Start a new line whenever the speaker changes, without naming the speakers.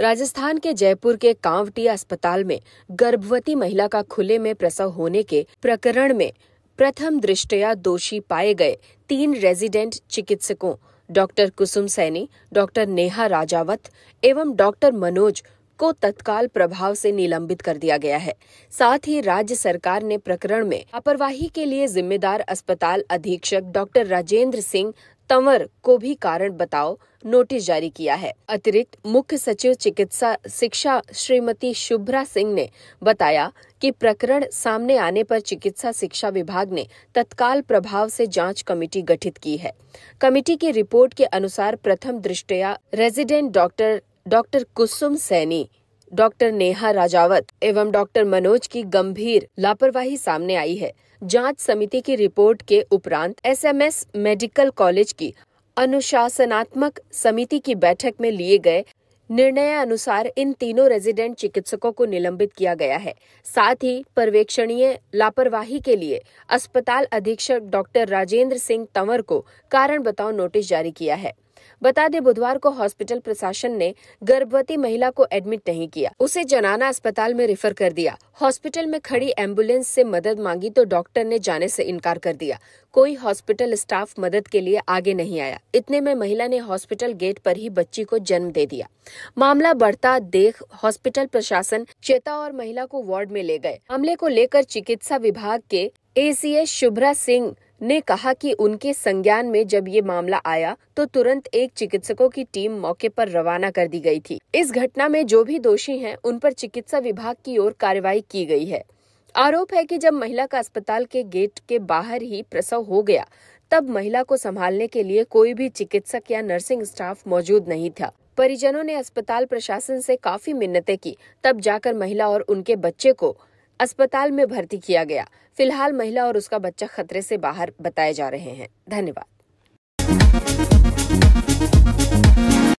राजस्थान के जयपुर के कांवटी अस्पताल में गर्भवती महिला का खुले में प्रसव होने के प्रकरण में प्रथम दृष्टया दोषी पाए गए तीन रेजिडेंट चिकित्सकों डॉक्टर कुसुम सैनी डॉक्टर नेहा राजावत एवं डॉक्टर मनोज को तत्काल प्रभाव से निलंबित कर दिया गया है साथ ही राज्य सरकार ने प्रकरण में लापरवाही के लिए जिम्मेदार अस्पताल अधीक्षक डॉक्टर राजेंद्र सिंह तंवर को भी कारण बताओ नोटिस जारी किया है अतिरिक्त मुख्य सचिव चिकित्सा शिक्षा श्रीमती शुभ्रा सिंह ने बताया कि प्रकरण सामने आने पर चिकित्सा शिक्षा विभाग ने तत्काल प्रभाव से जांच कमेटी गठित की है कमेटी की रिपोर्ट के अनुसार प्रथम दृष्टया resident doctor doctor Kusum Saini doctor Neha Rajawat एवं डॉक्टर मनोज की गंभीर लापरवाही सामने आई है जांच समिति की रिपोर्ट के उपरांत एसएमएस मेडिकल कॉलेज की अनुशासनात्मक समिति की बैठक में लिए गए निर्णय अनुसार इन तीनों रेजिडेंट चिकित्सकों को निलंबित किया गया है साथ ही पर्यवेक्षणीय लापरवाही के लिए अस्पताल अधीक्षक डॉक्टर राजेंद्र सिंह तंवर को कारण बताओ नोटिस जारी किया है बता दें बुधवार को हॉस्पिटल प्रशासन ने गर्भवती महिला को एडमिट नहीं किया उसे जनाना अस्पताल में रेफर कर दिया हॉस्पिटल में खड़ी एम्बुलेंस से मदद मांगी तो डॉक्टर ने जाने से इनकार कर दिया कोई हॉस्पिटल स्टाफ मदद के लिए आगे नहीं आया इतने में महिला ने हॉस्पिटल गेट पर ही बच्ची को जन्म दे दिया मामला बढ़ता देख हॉस्पिटल प्रशासन चेता और महिला को वार्ड में ले गए मामले को लेकर चिकित्सा विभाग के ए सी शुभ्रा सिंह ने कहा कि उनके संज्ञान में जब ये मामला आया तो तुरंत एक चिकित्सकों की टीम मौके पर रवाना कर दी गई थी इस घटना में जो भी दोषी हैं उन पर चिकित्सा विभाग की ओर कार्रवाई की गई है आरोप है कि जब महिला का अस्पताल के गेट के बाहर ही प्रसव हो गया तब महिला को संभालने के लिए कोई भी चिकित्सक या नर्सिंग स्टाफ मौजूद नहीं था परिजनों ने अस्पताल प्रशासन से काफी मिन्नतें की तब जाकर महिला और उनके बच्चे को अस्पताल में भर्ती किया गया फिलहाल महिला और उसका बच्चा खतरे से बाहर बताए जा रहे हैं धन्यवाद